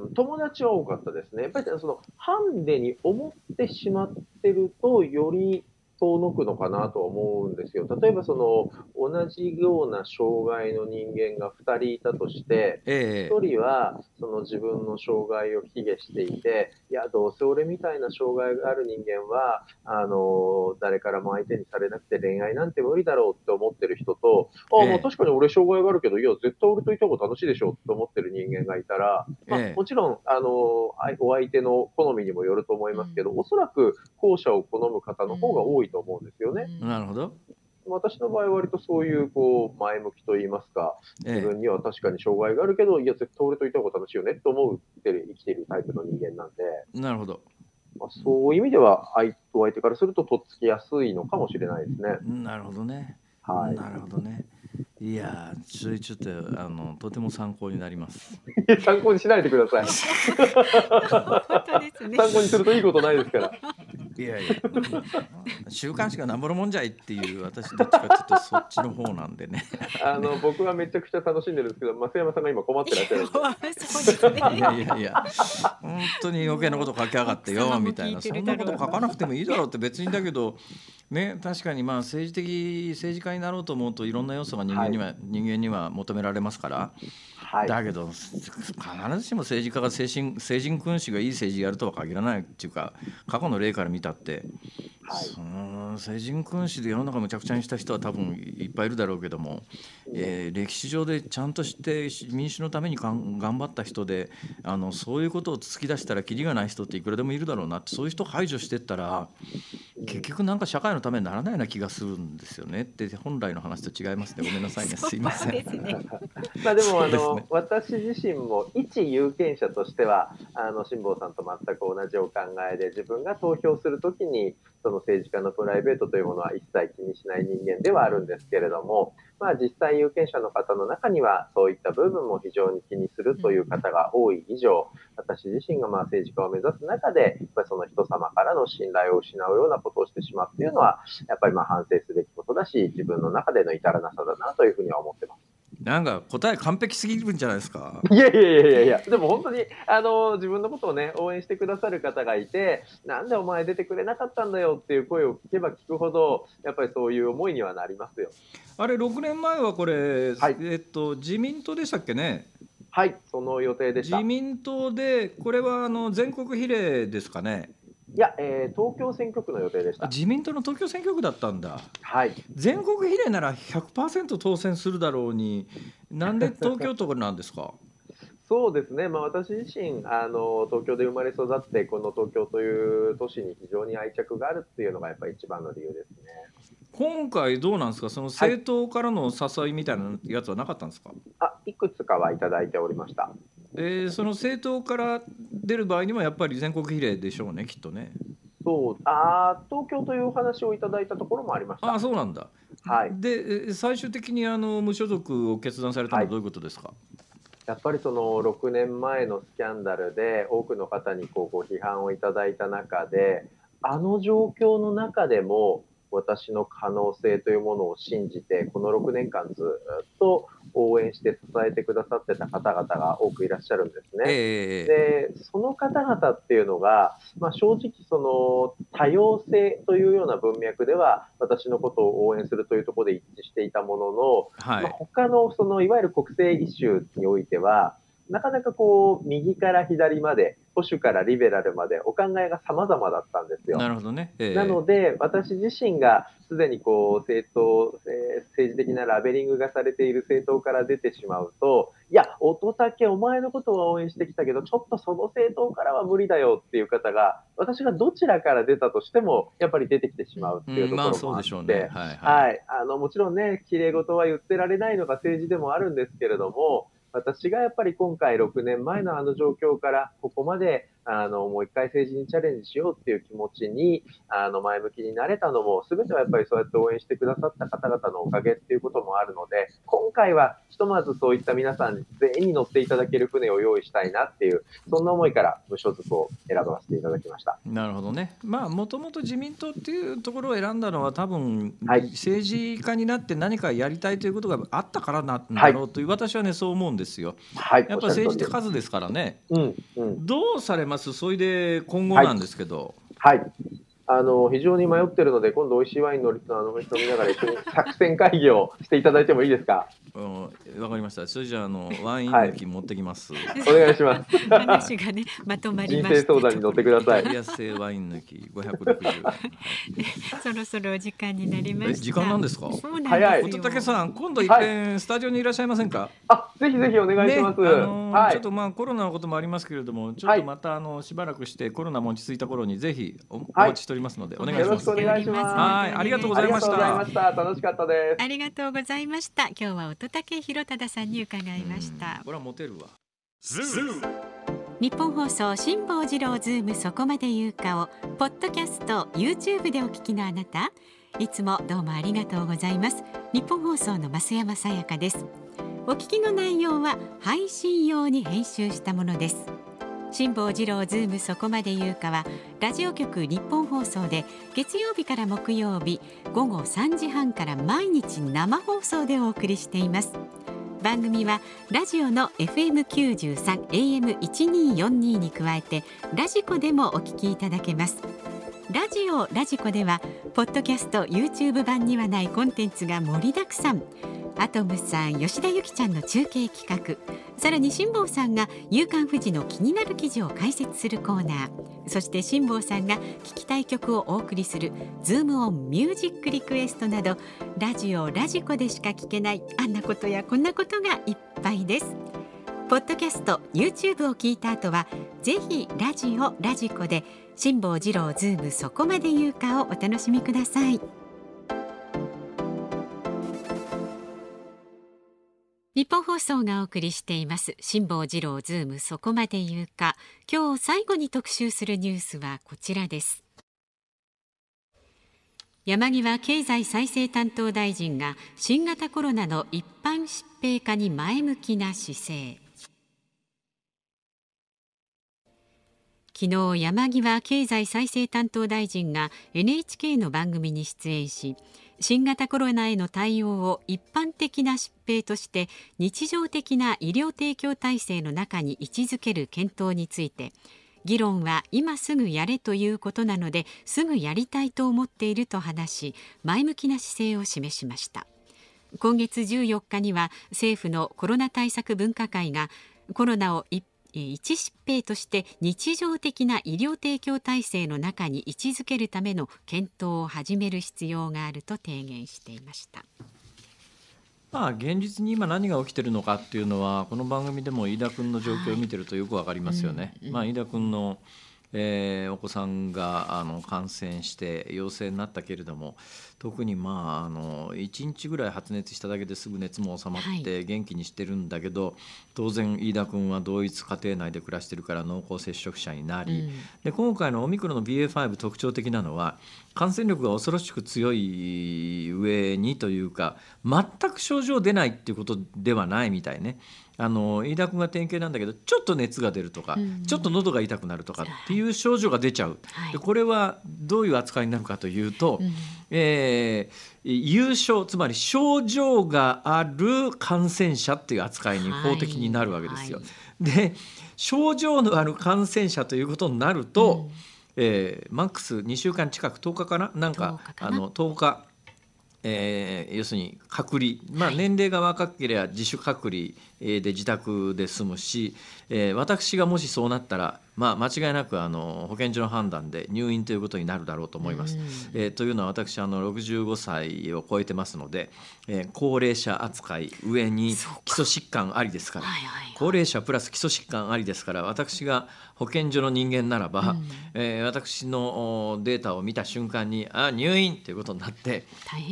ん友達は多かったですね。やっぱりそのハンデに思ってしまってるとより遠のくのかなと思うんですよ。例えばその同じような障害の人間が2人いたとして、ええ、1人はその自分の障害を卑下していて、いや、どうせ俺みたいな障害がある人間は、あの誰からも相手にされなくて恋愛なんて無理だろうって思ってる人と、ああ、あ確かに俺障害があるけど、いや、絶対俺といた方が楽しいでしょって思ってる人間がいたら、まあ、もちろん、あのお相手の好みにもよると思いますけど、おそらく後者を好む方の方が多いと思うんですよね。なるほど。私の場合割とそういうこう前向きと言いますか自分には確かに障害があるけど、いや絶対俺といた方が楽しいよねと思って生きているタイプの人間なんでなるほど、まあ、そういう意味では相お相手からするととっつきやすいのかもしれないですね。なるほどね。はい、なるほどね。いやそれちょっとあのとても参考になります。[laughs] 参考にしないでください。[laughs] 参考にするといいことないですから。いやいや週刊誌がなんぼのもんじゃいっていう私どっちかちょっとそっちの方なんでね [laughs] あの僕はめちゃくちゃ楽しんでるんですけど増山さんが今困ってらっしゃるんで [laughs] いやいやいや本当に余計なこと書きやがってよみたいなそんなこと書かなくてもいいだろうって別にだけどね確かにまあ政治的政治家になろうと思うといろんな要素が人間には、はい、人間には求められますから。はい、だけど必ずしも政治家が成人成人君主がいい政治やるとは限らないっていうか過去の例から見たって、はい、その成人君主で世の中むちゃくちゃにした人は多分いっぱいいるだろうけども、えー、歴史上でちゃんとして民主のために頑張った人であのそういうことを突き出したらきりがない人っていくらでもいるだろうなってそういう人排除してったら結局なんか社会のためにならないような気がするんですよねって本来の話と違いますねごめんなさいね [laughs] すいません。まあでもあの私自身も一有権者としてはあの辛坊さんと全く同じお考えで自分が投票するときにその政治家のプライベートというものは一切気にしない人間ではあるんですけれども、まあ、実際有権者の方の中にはそういった部分も非常に気にするという方が多い以上私自身がまあ政治家を目指す中でその人様からの信頼を失うようなことをしてしまうというのはやっぱりまあ反省すべきことだし自分の中での至らなさだなというふうには思ってます。なんか答え完璧すぎるんじゃないですか。いやいやいやいやでも本当にあの自分のことをね応援してくださる方がいて、なんでお前出てくれなかったんだよっていう声を聞けば聞くほどやっぱりそういう思いにはなりますよ。あれ6年前はこれ、はい、えっと自民党でしたっけね。はい、その予定でした。自民党でこれはあの全国比例ですかね。いや、えー、東京選挙区の予定でした。自民党の東京選挙区だったんだ。はい。全国比例なら100%当選するだろうに、なんで東京都なんですか。[laughs] そうですね、まあ、私自身あの、東京で生まれ育って、この東京という都市に非常に愛着があるっていうのが、やっぱり一番の理由ですね今回、どうなんですか、その政党からの誘いみたいなやつはなかったんですか、はい、あいくつかはいただいておりました。えー、その政党から出る場合にはやっぱり全国比例でしょうねきっとね。そうあ東京というお話をいただいたところもありましたあそうなんだ、はい、で最終的にあの無所属を決断されたのはどういうことですか、はい、やっぱりその6年前のスキャンダルで多くの方にこうご批判をいただいた中であの状況の中でも私の可能性というものを信じて、この6年間ずっと応援して支えてくださってた方々が多くいらっしゃるんですね。えー、で、その方々っていうのが、まあ、正直その多様性というような文脈では、私のことを応援するというところで一致していたものの、はい、まあ、他のそのいわゆる国政イシューにおいては、なかなかこう、右から左まで、保守からリベラルまで、お考えが様々だったんですよ。なるほどね。えー、なので、私自身がすでにこう、政党、えー、政治的なラベリングがされている政党から出てしまうと、いや、乙武、お前のことは応援してきたけど、ちょっとその政党からは無理だよっていう方が、私がどちらから出たとしても、やっぱり出てきてしまうっていうところもあって、うんまあ、うね、はい、はい、はい。あの、もちろんね、綺麗事は言ってられないのが政治でもあるんですけれども、私がやっぱり今回6年前のあの状況からここまであの、もう一回政治にチャレンジしようっていう気持ちに、あの、前向きになれたのも、すべてはやっぱりそうやって応援してくださった方々のおかげっていうこともあるので、今回はひとまずそういった皆さん全員に乗っていただける船を用意したいなっていう、そんな思いから無所属を選ばせていただきました。なるほどね。まあ、もともと自民党っていうところを選んだのは、多分、はい、政治家になって何かやりたいということがあったからなんだろうという、はい、私はね、そう思うんですよ。はい、やっぱ政治って数ですからね。うん、うん、どうされます。それで今後なんですけど。はい、はいあの非常に迷ってるので、今度、美味しいワインのリスナーの人見ながら一緒に作戦会議をしていただいてもいいですか。わかりました。それじゃあの [laughs] ワイン抜き持ってきます。はい、お願いします。話がねまとまりまし人生相談に乗ってください。野生ワイン抜き五百六十。[laughs] そろそろ時間になりまし時間なんですか。そうなんですよ。さん今度一回スタジオにいらっしゃいませんか。はい、あぜひぜひお願いします。ねあのはい、ちょっとまあコロナのこともありますけれどもちょっとまたあのしばらくしてコロナも落ち着いた頃にぜひお,、お待ちしておりますのでお願いします。よろしくお願いします。はいありがとうございました。ありがとうございました。楽しかったです。ありがとうございました。今日は乙武博忠さんに伺いましたこれはモテるわズーム日本放送辛坊治郎ズームそこまで言うかをポッドキャスト YouTube でお聞きのあなたいつもどうもありがとうございます日本放送の増山さやかですお聞きの内容は配信用に編集したものです辛坊治郎ズームそこまで言うかはラジオ局日本放送で月曜日から木曜日午後3時半から毎日生放送でお送りしています番組はラジオの FM93 AM1242 に加えてラジコでもお聞きいただけますラジオラジコではポッドキャスト YouTube 版にはないコンテンツが盛りだくさんアトムさん吉田由紀ちゃんの中継企画さらに辛坊さんが「夕刊富士」の気になる記事を解説するコーナーそして辛坊さんが聴きたい曲をお送りする「ズームオンミュージックリクエスト」などラジオラジコでしか聞けないあんなことやこんなことがいっぱいです。ポッドキャスト YouTube を聞いた後はぜひラジオラジコで「辛坊治郎ズームそこまで言うかをお楽しみください日本放送がお送りしています辛坊治郎ズームそこまで言うか今日最後に特集するニュースはこちらです山際経済再生担当大臣が新型コロナの一般疾病化に前向きな姿勢昨日山際経済再生担当大臣が NHK の番組に出演し新型コロナへの対応を一般的な疾病として日常的な医療提供体制の中に位置づける検討について議論は今すぐやれということなのですぐやりたいと思っていると話し前向きな姿勢を示しました今月14日には政府のコロナ対策分科会がコロナを一一疾病として日常的な医療提供体制の中に位置づけるための検討を始める必要があると提言していました。まあ、現実に今何が起きてるのかっていうのはこの番組でも飯田君の状況を見てるとよくわかりますよね。まあ、飯田君のえー、お子さんがあの感染して陽性になったけれども特にまああの1日ぐらい発熱しただけですぐ熱も収まって元気にしてるんだけど、はい、当然飯田君は同一家庭内で暮らしてるから濃厚接触者になり、うん、で今回のオミクロンの BA.5 特徴的なのは感染力が恐ろしく強い上にというか全く症状出ないっていうことではないみたいね。あの飯田君が典型なんだけどちょっと熱が出るとか、うん、ちょっと喉が痛くなるとかっていう症状が出ちゃう、はい、でこれはどういう扱いになるかというと、うん、えー、有症つまり症状がある感染者っていう扱いに法的になるわけですよ。はいはい、で症状のある感染者ということになると、うん、えー、マックス2週間近く10日かななんかあの10日えー、要するに隔離、まあ、年齢が若ければ自主隔離で自宅で住むしえ私がもしそうなったらまあ、間違いなくあの保健所の判断で入院ということになるだろうと思います。えー、というのは私あの65歳を超えてますので、えー、高齢者扱い上に基礎疾患ありですから、はいはいはい、高齢者プラス基礎疾患ありですから私が保健所の人間ならば、うん、えー、私のデータを見た瞬間にあ入院ということになって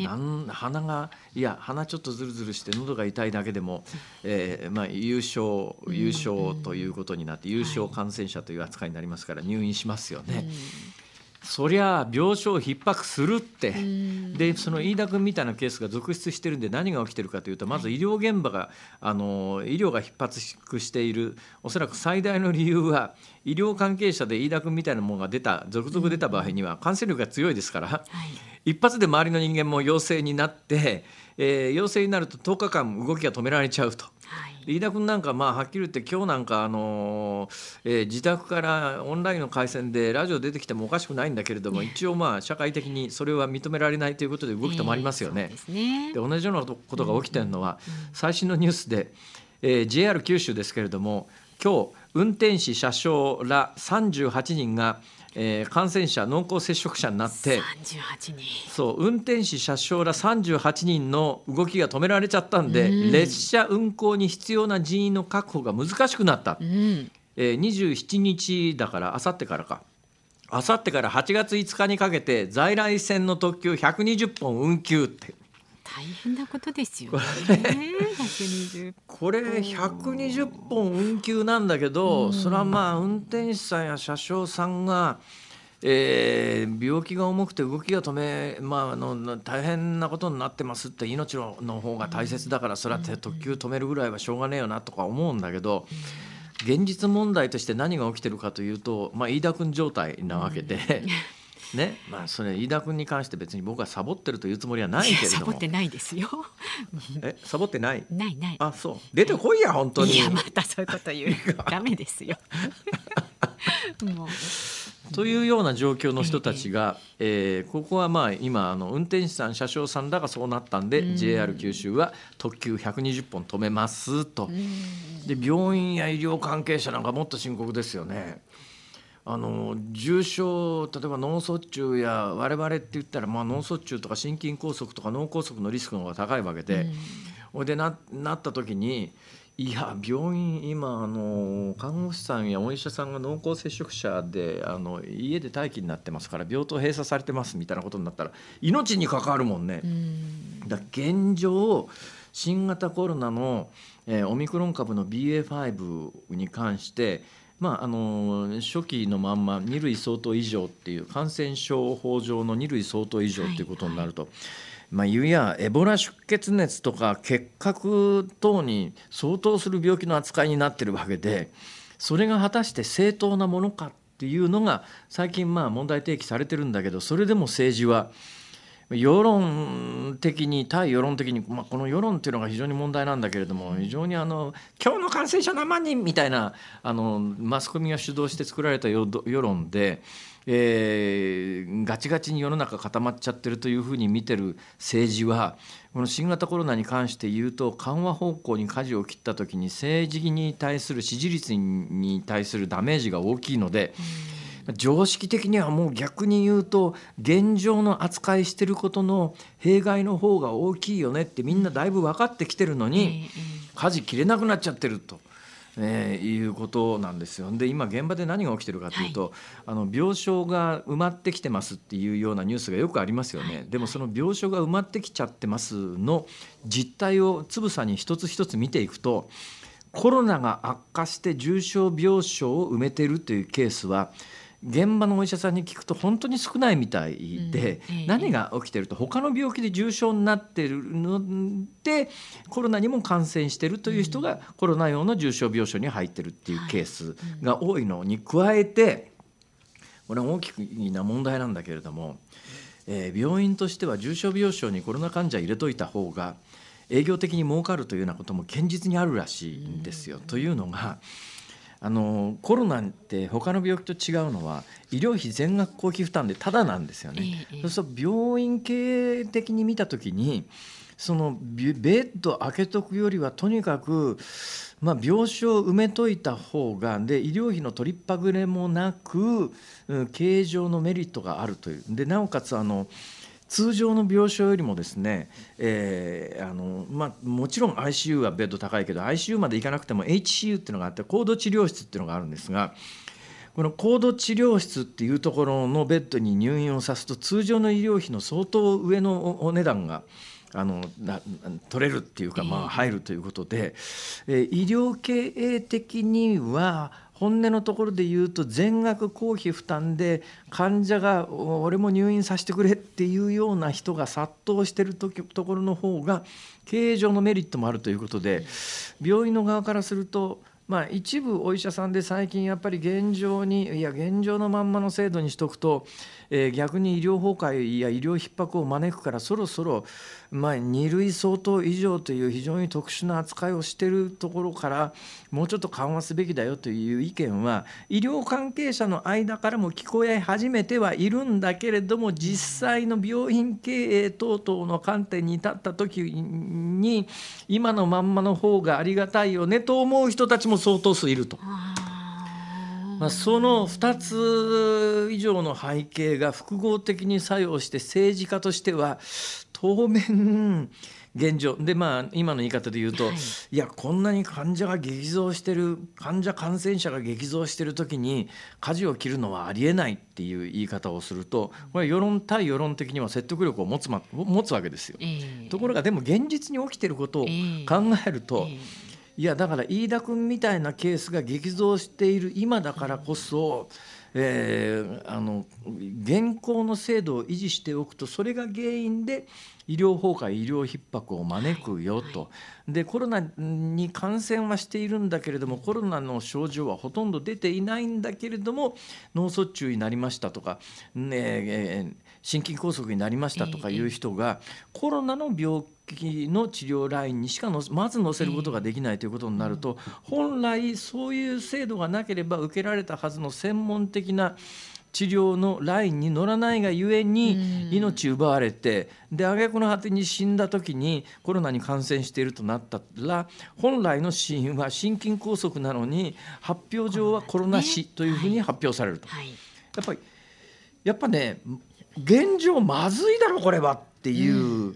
なん鼻がいや鼻ちょっとずるずるして喉が痛いだけでも、えーまあ、優勝優勝ということになって、うん、優勝感染者という扱いになりますから入院しますよね。そりゃ病床逼迫するって、でその飯田君みたいなケースが続出してるんで何が起きてるかというとまず医療現場が、はい、あの医療が逼迫しているおそらく最大の理由は医療関係者で飯田君みたいなものが出た続々出た場合には感染力が強いですから、はい、一発で周りの人間も陽性になって、えー、陽性になると10日間動きが止められちゃうと。飯田君なんかまあはっきり言って今日なんかあの、えー、自宅からオンラインの回線でラジオ出てきてもおかしくないんだけれども、一応まあ社会的にそれは認められないということで動き止まりますよね。えー、で、ね、同じようなことが起きてるのは、うんうん、最新のニュースで、えー、JR 九州ですけれども今日運転士車掌ら38人がえー、感染者濃厚接触者になってそう運転士車掌ら38人の動きが止められちゃったんで、うん、列車運行に必要な人員の確保が難しくなった、うん、えー、27日だからあさってからかあさってから8月5日にかけて在来線の特急120本運休って大変なことですよね。これ120 [laughs] 本運休なんだけど、うん、それはまあ運転手さんや車掌さんが。えー、病気が重くて動きが止め、まあ、あの大変なことになってますって命のの方が大切だからそれは特急止めるぐらいはしょうがねえよなとか思うんだけど現実問題として何が起きてるかというと、まあ、飯田君状態なわけで。うんねまあ、それ飯田君に関して別に僕はサボってるというつもりはないけれどもサボってないですよ [laughs] えサボってないないないあそう出てこいや本当にいやまたそういうこと言うダメですよ [laughs] もうというような状況の人たちが、えー、えー、ここはまあ今あの運転手さん車掌さんだがそうなったんで、うん、JR 九州は特急120本止めますと、で病院や医療関係者なんかもっと深刻ですよね。あの重症例えば脳卒中や我々って言ったら、まあ、脳卒中とか心筋梗塞とか脳梗塞のリスクの方が高いわけで、ほ、うん、でななった時にいや病院今あの看護師さんやお医者さんが濃厚接触者であの家で待機になってますから病棟閉鎖されてますみたいなことになったら命に関わるもんね。うん、だ現状新型コロナの、えー、オミクロン株の BA.5 に関してまあ、あの初期のまんま2類相当以上っていう感染症法上の2類相当以上っていうことになると。はいはいまあ、いやエボラ出血熱とか結核等に相当する病気の扱いになってるわけでそれが果たして正当なものかっていうのが最近まあ問題提起されてるんだけどそれでも政治は世論的に対世論的に、まあ、この世論というのが非常に問題なんだけれども非常にあの今日の感染者何万人みたいなあのマスコミが主導して作られた世論で。えー、ガチガチに世の中固まっちゃってるというふうに見てる政治はこの新型コロナに関して言うと緩和方向に舵を切った時に政治に対する支持率に対するダメージが大きいので。うん常識的にはもう逆に言うと現状の扱いしてることの弊害の方が大きいよねってみんなだいぶ分かってきてるのに舵切れなくなっちゃってると。えー、いうことなんですよで今現場で何が起きてるかというと、はい、あの病床が埋まってきてますっていうようなニュースがよくありますよね、はい、でもその病床が埋まってきちゃってますの実態をつぶさに一つ一つ見ていくとコロナが悪化して重症病床を埋めてるというケースは現場のお医者さんに聞くと本当に少ないみたいで、うんえー、何が起きてると他の病気で重症になってるのでコロナにも感染してるという人がコロナ用の重症病床に入ってるっていうケースが多いのに加えてこれは大きな問題なんだけれども、えー、病院としては重症病床にコロナ患者入れといた方が営業的に儲かるというようなことも現実にあるらしいんですよ。というのがあのコロナって他の病気と違うのは医療費全額公費負担でただなんですよね。ええ、そうすると病院経営的に見た時にそのベッド開けとくよりはとにかく、まあ、病床を埋めといた方がで医療費の取りっぱぐれもなく、うん、経営上のメリットがあるというでなおかつあの通常の病床よりもですね、えーあのまあ、もちろん ICU はベッド高いけど ICU まで行かなくても HCU っていうのがあって高度治療室っていうのがあるんですがこの高度治療室っていうところのベッドに入院をさすと通常の医療費の相当上のお値段があの取れるっていうか、まあ、入るということで、えー、医療経営的には本音のところで言うと全額公費負担で患者が「俺も入院させてくれ」っていうような人が殺到してるとところの方が経営上のメリットもあるということで病院の側からするとまあ、一部お医者さんで最近やっぱり現状にいや現状のまんまの制度にしとくとえ逆に医療崩壊や医療逼迫を招くからそろそろ、まあ、2類相当以上という非常に特殊な扱いをしているところからもうちょっと緩和すべきだよという意見は医療関係者の間からも聞こえ始めてはいるんだけれども実際の病院経営等々の観点に立った時に今のまんまの方がありがたいよねと思う人たちも相当数いると。まあ、その2つ以上の背景が複合的に作用して政治家としては当面現状でまあ今の言い方で言うと、はい、いやこんなに患者が激増してる患者感染者が激増してる時に舵を切るのはありえないっていう言い方をするとこれ世論対世論的には説得力を持つ,、ま、持つわけですよ、えー、ところがでも現実に起きてることを考えると、えーえーいやだから飯田君みたいなケースが激増している今だからこそ、えー、あの現行の制度を維持しておくとそれが原因で医療崩壊医療逼迫を招くよと、はい、でコロナに感染はしているんだけれどもコロナの症状はほとんど出ていないんだけれども脳卒中になりましたとか、ねえ心筋梗塞になりましたとかいう人が、コロナの病気の治療ラインにしかのまず載せることができないということになると、本来そういう制度がなければ受けられたはずの専門的な治療のラインに乗らないがゆえに命奪われてで挙句の果てに死んだ時にコロナに感染しているとなったら本来の死因は心筋梗塞なのに発表上はコロナ死というふうに発表されると。やっぱりやっぱね現状まずいだろこれはっていう、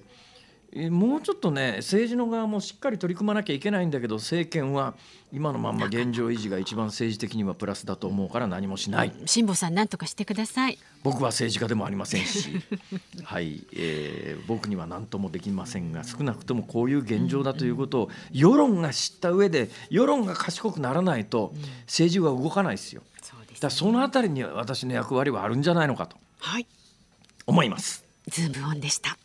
うん、もうちょっとね政治の側もしっかり取り組まなきゃいけないんだけど政権は今のまんま現状維持が一番政治的にはプラスだと思うから何もしない辛坊さん何とかしてください僕は政治家でもありませんし [laughs] はい、えー、僕には何ともできませんが少なくともこういう現状だということを世論が知った上で世論が賢くならないと政治は動かないですよ、うん、だそのあたりに私の役割はあるんじゃないのかと。はい思いますズームオンでした